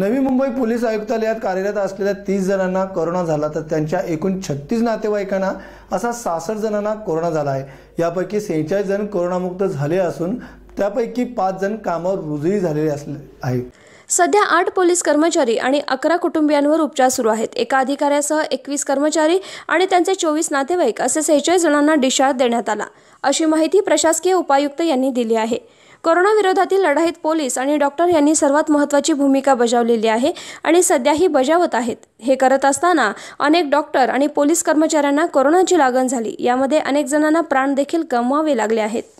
नवी मुंबई पोलीस आयुक्तालयात कार्यरत असलेल्या तीस जणांना कोरोना झाला तर त्यांच्या एकूण छत्तीस नातेवाईकांना असा सासष्ट जणांना कोरोना झाला आहे यापैकी सेहेचाळीस जण कोरोनामुक्त झाले असून त्यापैकी पाच जण कामावर रुजूही झालेले असले आहे सध्या आठ पोलीस कर्मचारी आणि अकरा कुटुंबियांवर उपचार सुरू आहेत एका अधिकाऱ्यासह एकवीस कर्मचारी आणि त्यांचे चोवीस नातेवाईक असे सेहेचाळीस जणांना डिस्चार्ज देण्यात आला अशी माहिती प्रशासकीय उपायुक्त यांनी दिली आहे कोरोना विरोधातील लढाईत पोलीस आणि डॉक्टर यांनी सर्वात महत्त्वाची भूमिका बजावलेली आहे आणि सध्याही बजावत आहेत हे करत असताना अनेक डॉक्टर आणि पोलीस कर्मचाऱ्यांना कोरोनाची लागण झाली यामध्ये अनेक जणांना प्राण देखील गमवावे लागले आहेत